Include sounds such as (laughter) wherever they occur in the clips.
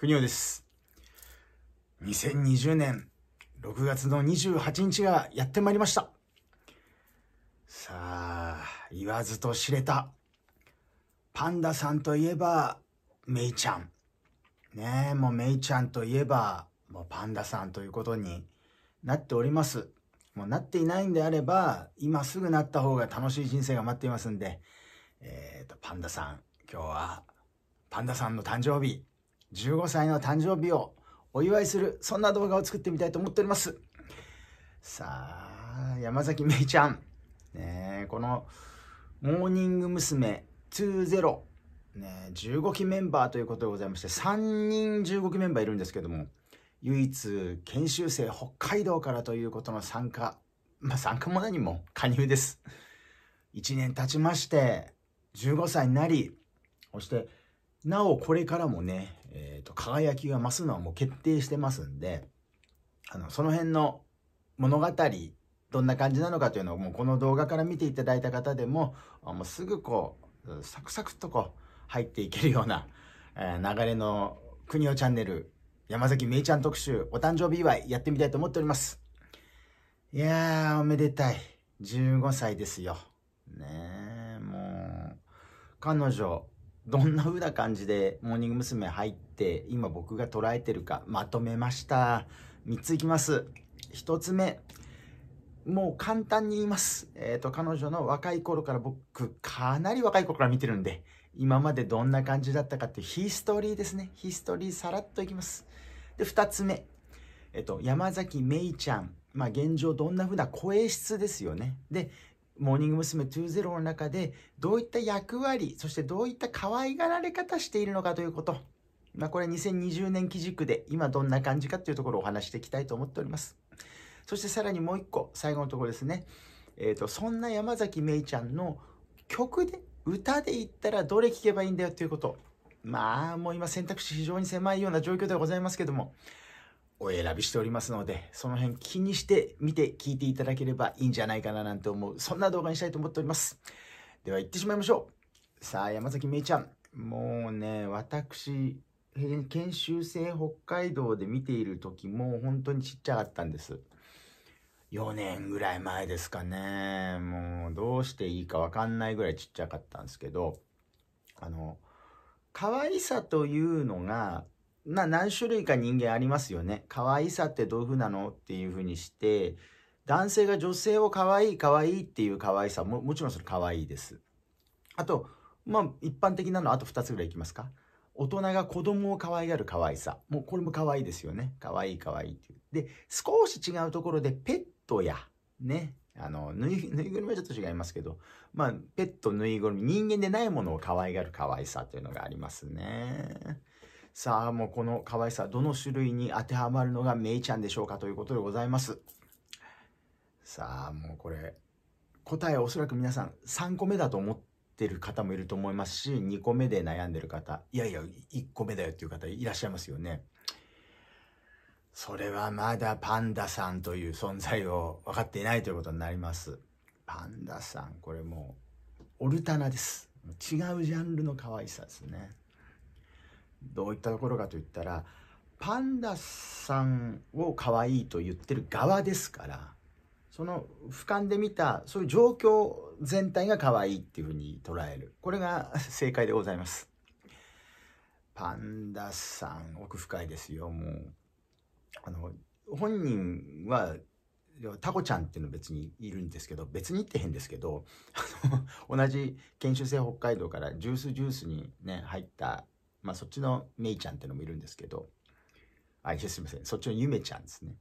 国尾です。2020年6月の28日がやってまいりました。さあ、言わずと知れた。パンダさんといえば、メイちゃん。ねえ、もうメイちゃんといえば、もうパンダさんということになっております。もうなっていないんであれば、今すぐなった方が楽しい人生が待っていますんで、えっ、ー、と、パンダさん、今日は、パンダさんの誕生日、15歳の誕生日をお祝いする、そんな動画を作ってみたいと思っております。さあ、山崎めいちゃん。ねこの、モーニング娘。20。ね、15期メンバーということでございまして、3人15期メンバーいるんですけども、唯一研修生北海道からということの参加、まあ参加も何も加入です。1年経ちまして、15歳になり、そしてなお、これからもね、えっ、ー、と、輝きが増すのはもう決定してますんで、あの、その辺の物語、どんな感じなのかというのをもうこの動画から見ていただいた方でも、もうすぐこう、サクサクとこう、入っていけるような、えー、流れの国尾チャンネル、山崎めいちゃん特集、お誕生日祝いやってみたいと思っております。いやー、おめでたい。15歳ですよ。ねえ、もう、彼女、どんな風な感じでモーニング娘。入って今僕が捉えてるかまとめました3ついきます1つ目もう簡単に言います。えっ、ー、と、彼女の若い頃から僕、かなり若い頃から見てるんで、今までどんな感じだったかっていうヒストリーですね。ヒストリーさらっといきます。で、2つ目。えっ、ー、と、山崎めいちゃん。まあ、現状どんな風な声質ですよね。で、モーニング娘。20の中でどういった役割、そしてどういった可愛がられ方しているのかということ。まあ、これ2020年基軸で今どんな感じかというところをお話していきたいと思っております。そしてさらにもう一個、最後のところですね。えー、と、そんな山崎めいちゃんの曲で、歌で言ったらどれ聴けばいいんだよということ。まあ、もう今選択肢非常に狭いような状況ではございますけども、お選びしておりますので、その辺気にして見て聞いていただければいいんじゃないかななんて思う、そんな動画にしたいと思っております。では行ってしまいましょう。さあ、山崎めいちゃん。もうね、私、研修生北海道で見ている時も本当にちっちゃかったんです。4年ぐらい前ですかね。もうどうしていいかわかんないぐらいちっちゃかったんですけど、あの、可愛さというのがまあ何種類か人間ありますよね。可愛さってどういう風なのっていう風にして、男性が女性を可愛い可愛いっていう可愛さも、もちろんそれ可愛いです。あと、まあ一般的なのあと2つぐらいいきますか。大人が子供を可愛がる可愛さ。もうこれも可愛いですよね。可愛い可愛いっていう。で、少し違うところでペットや、ね。あの、ぬい、ぬいぐるみはちょっと違いますけど、まあ、ペット、ぬいぐるみ、人間でないものを可愛がる可愛さというのがありますね。さあ、もうこの可愛さ、どの種類に当てはまるのがメイちゃんでしょうかということでございます。さあ、もうこれ、答えはおそらく皆さん3個目だと思ってる方もいると思いますし、2個目で悩んでる方、いやいや、1個目だよっていう方いらっしゃいますよね。それはまだパンダさんという存在を分かっていないということになります。パンダさん、これもう、オルタナです。違うジャンルの可愛さですね。どういったところかといったらパンダさんを可愛いと言ってる側ですからその俯瞰で見たそういう状況全体が可愛いっていうふうに捉えるこれが正解でございますパンダさん奥深いですよもうあの本人はタコちゃんっていうの別にいるんですけど別にって変ですけど (laughs) 同じ研修生北海道からジュースジュースにね入ったまあ、そっちのメイちゃんってのもいるんですけど、あ、いや、すみません。そっちのゆめちゃんですね。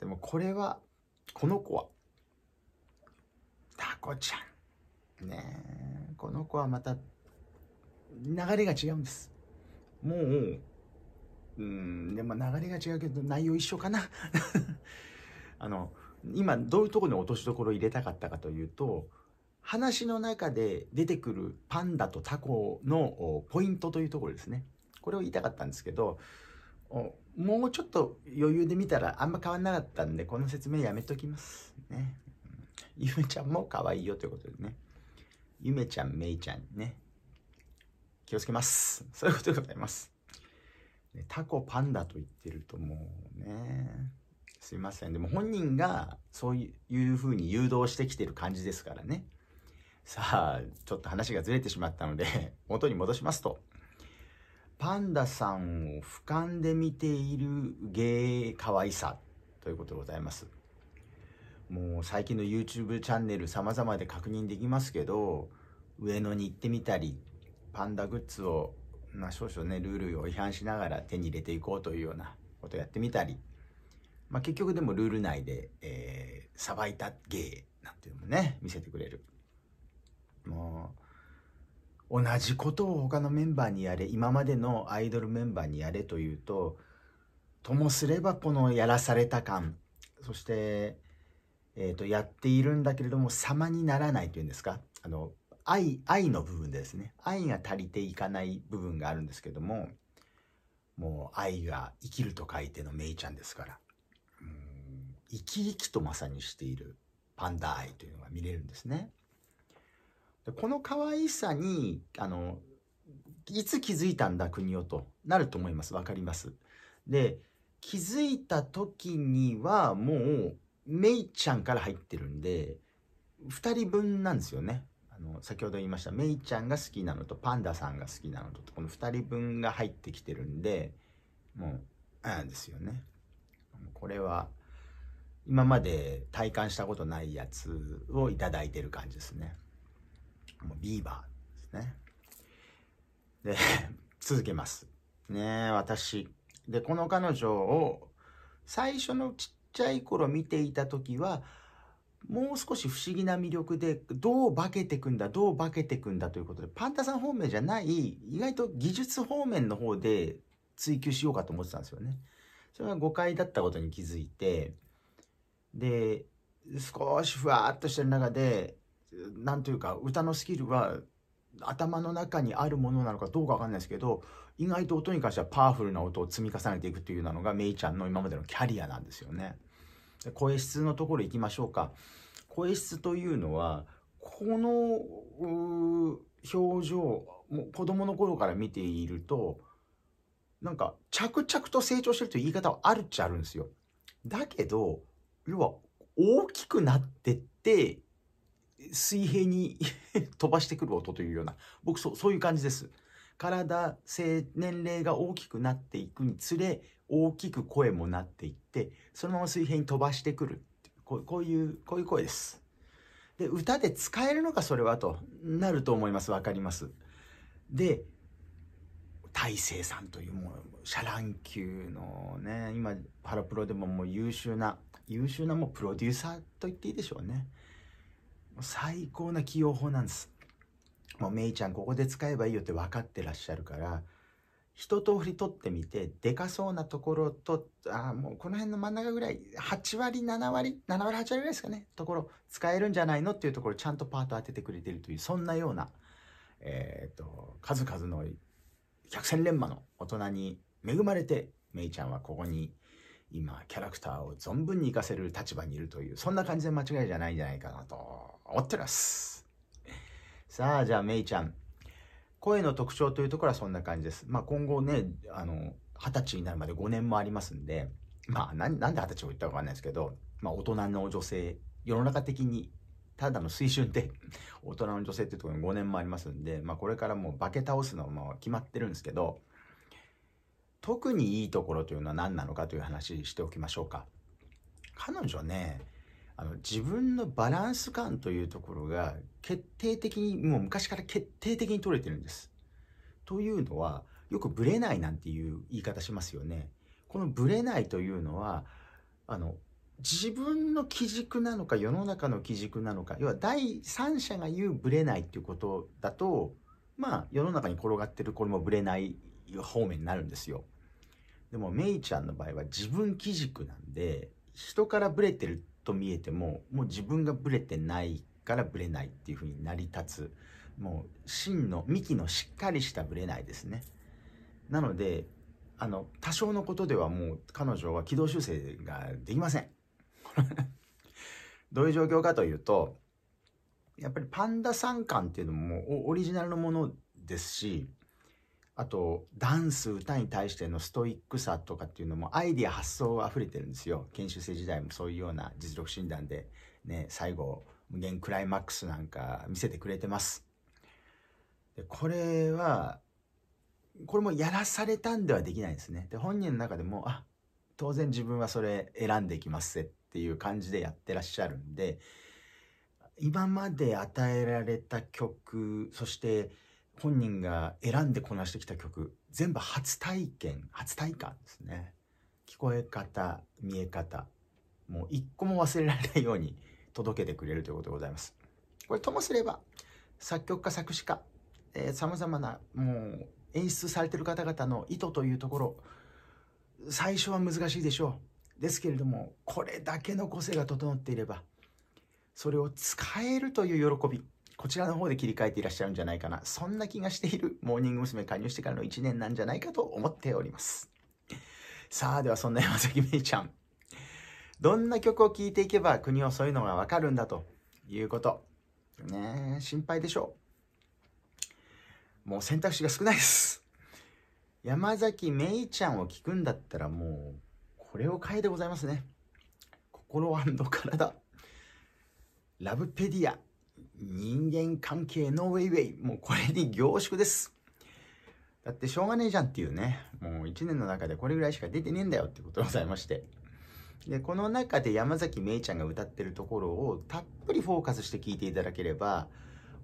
でも、これは、この子は、タコちゃん。ねこの子はまた、流れが違うんです。もう、うん、でも流れが違うけど、内容一緒かな。(laughs) あの、今、どういうところに落としどころを入れたかったかというと、話の中で出てくるパンダとタコのポイントというところですね。これを言いたかったんですけど、もうちょっと余裕で見たらあんま変わんなかったんで、この説明やめときます。ね。ゆめちゃんも可愛いよということでね。ゆめちゃん、めいちゃんね。気をつけます。そういうことでございます。タコ、パンダと言ってるともうね、すいません。でも本人がそういうふうに誘導してきてる感じですからね。さあ、ちょっと話がずれてしまったので、(laughs) 元に戻しますと。パンダさんを俯瞰で見ている芸可愛さということでございます。もう最近の YouTube チャンネル様々で確認できますけど、上野に行ってみたり、パンダグッズを、まあ、少々ね、ルールを違反しながら手に入れていこうというようなことをやってみたり、まあ、結局でもルール内で、えー、さばいた芸なんていうのもね、見せてくれる。もう、同じことを他のメンバーにやれ、今までのアイドルメンバーにやれというと、ともすればこのやらされた感、そして、えっ、ー、と、やっているんだけれども、様にならないというんですか、あの、愛、愛の部分ですね。愛が足りていかない部分があるんですけども、もう愛が生きると書いてのめいちゃんですから、生き生きとまさにしているパンダ愛というのが見れるんですね。でこの可愛さにあのいつ気づいたんだ国をとなると思います分かりますで気づいた時にはもうメイちゃんから入ってるんで2人分なんですよねあの先ほど言いましたメイちゃんが好きなのとパンダさんが好きなのとこの2人分が入ってきてるんでもうなんですよねこれは今まで体感したことないやつを頂いてる感じですね。ビーバーですね。で、(laughs) 続けます。ね私。で、この彼女を最初のちっちゃい頃見ていた時は、もう少し不思議な魅力で、どう化けてくんだ、どう化けてくんだということで、パンタさん方面じゃない、意外と技術方面の方で追求しようかと思ってたんですよね。それが誤解だったことに気づいて、で、少しふわっとしてる中で、何というか歌のスキルは頭の中にあるものなのかどうかわかんないですけど意外と音に関してはパワフルな音を積み重ねていくというのがメイちゃんの今までのキャリアなんですよね。声質のところ行きましょうか。声質というのはこの表情もう子供の頃から見ているとなんか着々と成長してるという言い方はあるっちゃあるんですよ。だけど要は大きくなってって水平に (laughs) 飛ばしてくる音というような、僕そそういう感じです。体、性、年齢が大きくなっていくにつれ、大きく声もなっていって、そのまま水平に飛ばしてくるてこう。こういう、こういう声です。で、歌で使えるのかそれはとなると思います。わかります。で、大成さんというもう、シャラン級のね、今、パラプロでももう優秀な、優秀なもうプロデューサーと言っていいでしょうね。最高な起用法なんです。もうメイちゃんここで使えばいいよって分かってらっしゃるから、一通り取ってみて、でかそうなところと、あもうこの辺の真ん中ぐらい、8割、7割、7割、8割ぐらいですかね、ところ、使えるんじゃないのっていうところ、ちゃんとパート当ててくれてるという、そんなような、えっ、ー、と、数々の百戦錬磨の大人に恵まれて、メイちゃんはここに今、キャラクターを存分に活かせる立場にいるという、そんな感じで間違いじゃないんじゃないかなと思ってます。さあ、じゃあ、めいちゃん。声の特徴というところはそんな感じです。まあ、今後ね、あの、二十歳になるまで5年もありますんで、まあ、なんで二十歳も言ったかわかんないですけど、まあ、大人の女性、世の中的にただの水準で大人の女性っていうところに5年もありますんで、まあ、これからもう化け倒すのはもう決まってるんですけど特にいいところというのは何なのかという話しておきましょうか。彼女ね、あの自分のバランス感というところが決定的に、もう昔から決定的に取れてるんです。というのは、よくブレないなんていう言い方しますよね。このブレないというのは、あの、自分の基軸なのか世の中の基軸なのか要は第三者が言うブレないっていうことだとまあ世の中に転がってるこれもブレない方面になるんですよ。でもメイちゃんの場合は自分基軸なんで人からブレてると見えてももう自分がブレてないからブレないっていう風に成り立つもう真の幹のしっかりしたブレないですね。なのであの多少のことではもう彼女は軌道修正ができません。(laughs) どういう状況かというとやっぱりパンダ三冠っていうのもオリジナルのものですしあとダンス歌に対してのストイックさとかっていうのもアイディア発想あ溢れてるんですよ研修生時代もそういうような実力診断でね最後無限クライマックスなんか見せてくれてますでこれはこれもやらされたんではできないですねで本人の中でもあ当然自分はそれ選んでいきますっていう感じでやってらっしゃるんで今まで与えられた曲そして本人が選んでこなしてきた曲全部初体験初体感ですね聞こえ方見え方もう一個も忘れられないように届けてくれるということでございますこれともすれば作曲家作詞家さまざまなもう演出されてる方々の意図というところ最初は難しいでしょうですけれどもこれだけの個性が整っていればそれを使えるという喜びこちらの方で切り替えていらっしゃるんじゃないかな。そんな気がしているモーニング娘。加入してからの1年なんじゃないかと思っております。さあ、ではそんな山崎めいちゃん。どんな曲を聴いていけば国をそういうのがわかるんだということ。ね心配でしょう。もう選択肢が少ないです。山崎めいちゃんを聴くんだったらもう、これを変えでございますね。心体。ラブペディア。人間関係のウェイウェイ。もうこれに凝縮です。だってしょうがねえじゃんっていうね、もう一年の中でこれぐらいしか出てねえんだよってことでございまして。で、この中で山崎めいちゃんが歌ってるところをたっぷりフォーカスして聴いていただければ、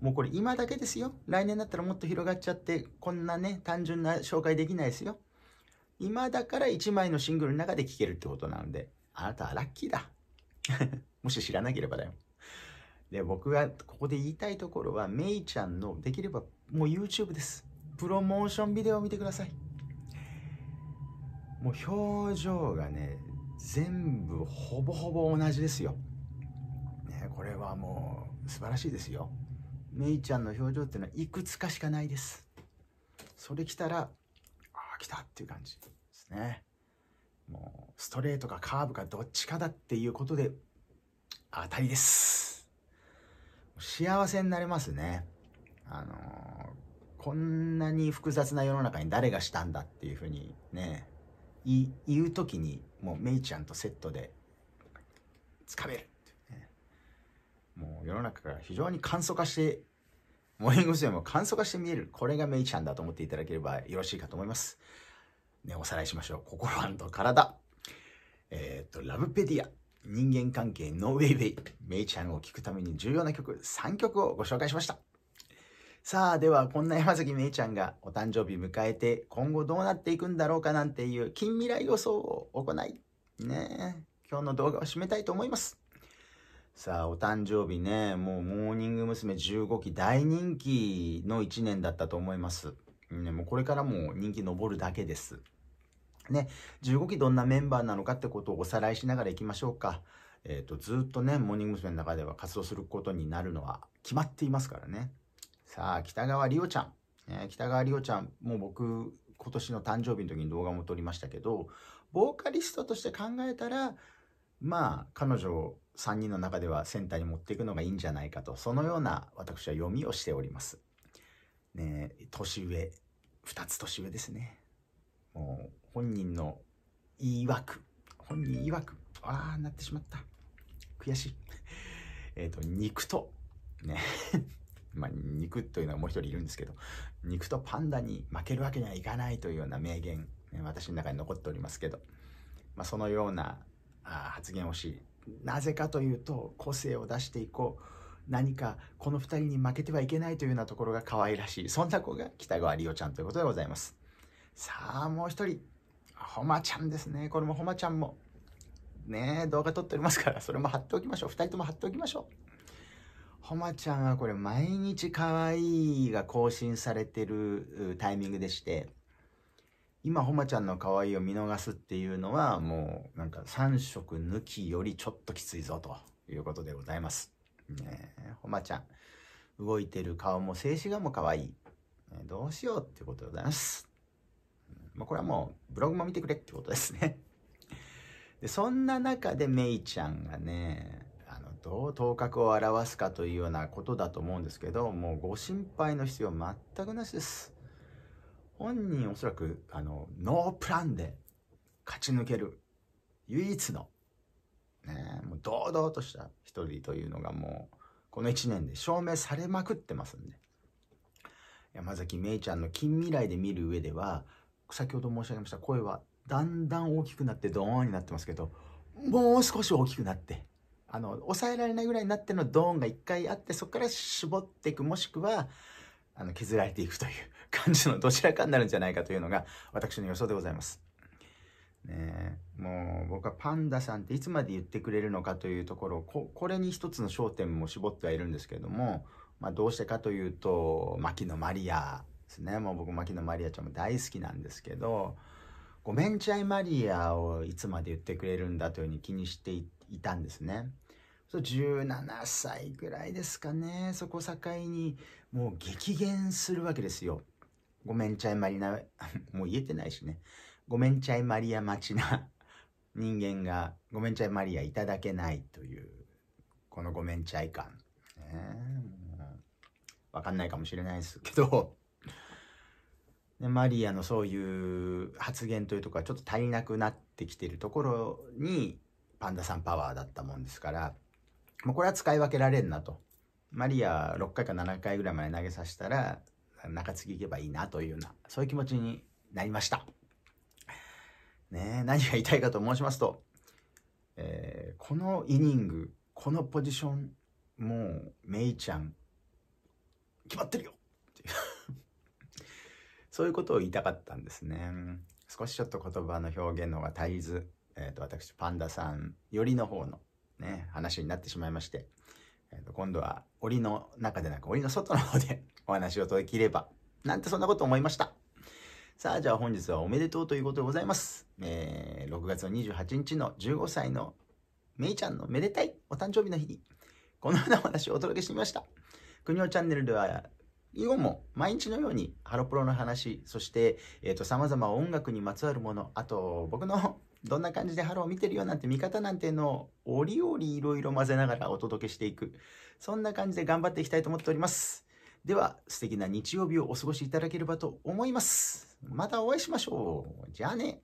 もうこれ今だけですよ。来年だったらもっと広がっちゃって、こんなね、単純な紹介できないですよ。今だから1枚のシングルの中で聴けるってことなので、あなたはラッキーだ。(laughs) もし知らなければだよ。で、僕がここで言いたいところは、めいちゃんの、できればもう YouTube です。プロモーションビデオを見てください。もう表情がね、全部ほぼほぼ同じですよ。ね、これはもう素晴らしいですよ。めいちゃんの表情っていうのはいくつかしかないです。それ来たら、ああ、来たっていう感じですね。もうストレートかカーブかどっちかだっていうことで、当たりです。幸せになれますね。あのー、こんなに複雑な世の中に誰がしたんだっていうふうにね、言う時に、もうメイちゃんとセットで、つかめる、ね、もう世の中が非常に簡素化して、モーニング娘。も簡素化して見える。これがメイちゃんだと思っていただければよろしいかと思います。ね、おさらいしましょう。心と体。えっ、と、ラブペディア。人間関係のウェイウェイ、メイちゃんを聴くために重要な曲3曲をご紹介しました。さあ、ではこんな山崎めいちゃんがお誕生日迎えて今後どうなっていくんだろうかなんていう近未来予想を行い、ね今日の動画を締めたいと思います。さあ、お誕生日ね、もうモーニング娘。15期大人気の1年だったと思います。ね、もうこれからも人気上るだけです。ね、15期どんなメンバーなのかってことをおさらいしながらいきましょうか。えっ、ー、と、ずっとね、モーニング娘。の中では活動することになるのは決まっていますからね。さあ、北川り央ちゃん。えー、北川り央ちゃん、もう僕、今年の誕生日の時に動画も撮りましたけど、ボーカリストとして考えたら、まあ、彼女を3人の中ではセンターに持っていくのがいいんじゃないかと、そのような私は読みをしております。ね年上、2つ年上ですね。本人のいく、本人曰く、ああ、なってしまった。悔しい。(laughs) えっと、肉と、ね (laughs) まあ、肉というのはもう一人いるんですけど、肉とパンダに負けるわけにはいかないというような名言、ね、私の中に残っておりますけど、まあ、そのようなあ発言をし、なぜかというと、個性を出していこう。何かこの2人に負けてはいけないというようなところが可愛らしいそんな子が北川梨央ちゃんということでございますさあ、もう一人、ほまちゃんですね。これもほまちゃんも、ね、動画撮っておりますから、それも貼っておきましょう。二人とも貼っておきましょう。ほまちゃんはこれ、毎日可愛いが更新されてるタイミングでして、今、ほまちゃんの可愛いを見逃すっていうのは、もう、なんか3色抜きよりちょっときついぞ、ということでございます。ねほまちゃん。動いてる顔も静止画も可愛い。どうしようっていうことでございます。まあ、これはもうブログも見てくれってことですねで、そんな中でメイちゃんがね、あの、どう頭角を表すかというようなことだと思うんですけど、もうご心配の必要全くなしです。本人おそらく、あの、ノープランで勝ち抜ける唯一の、ね、もう堂々とした一人というのがもう、この1年で証明されまくってますんで。山崎めいちゃんの近未来で見る上では、先ほど申し上げました声はだんだん大きくなってドーンになってますけどもう少し大きくなってあの抑えられないぐらいになってのドーンが1回あってそこから絞っていくもしくはあの削られていくという感じのどちらかになるんじゃないかというのが私の予想でございます。ね、もう僕はパンダさんっていつまで言ってくれるのかというところここれに一つの焦点も絞ってはいるんですけれども、まあ、どうしてかというと牧野マリアですね。もう僕、牧野まりあちゃんも大好きなんですけど、ごめんちゃいマリアをいつまで言ってくれるんだというふうに気にしていたんですね。17歳ぐらいですかね。そこ境に、もう激減するわけですよ。ごめんちゃいマリア、(laughs) もう言えてないしね。ごめんちゃいマリア待ちな人間が、ごめんちゃいマリアいただけないという、このごめんちゃい感。ね、わかんないかもしれないですけど、でマリアのそういう発言というとこはちょっと足りなくなってきてるところにパンダさんパワーだったもんですから、もうこれは使い分けられんなと。マリア6回か7回ぐらいまで投げさせたら中継ぎ行けばいいなというようなそういう気持ちになりました。ね何が言いたいかと申しますと、えー、このイニングこのポジションもうメイちゃん決まってるよっていうそういうことを言いたかったんですね。少しちょっと言葉の表現の方が足りず、えー、と私、パンダさんよりの方のね、話になってしまいまして、えー、と今度は檻の中でなく檻の外の方で (laughs) お話をできれば、なんてそんなこと思いました。さあ、じゃあ本日はおめでとうということでございます。えー、6月の28日の15歳のめいちゃんのめでたいお誕生日の日に、このようなお話をお届けしてみました。国にチャンネルでは以後も毎日のようにハロプロの話、そして、えっ、ー、と、様々音楽にまつわるもの、あと、僕のどんな感じでハローを見てるよなんて見方なんての折々いろいろ混ぜながらお届けしていく。そんな感じで頑張っていきたいと思っております。では、素敵な日曜日をお過ごしいただければと思います。またお会いしましょう。じゃあね。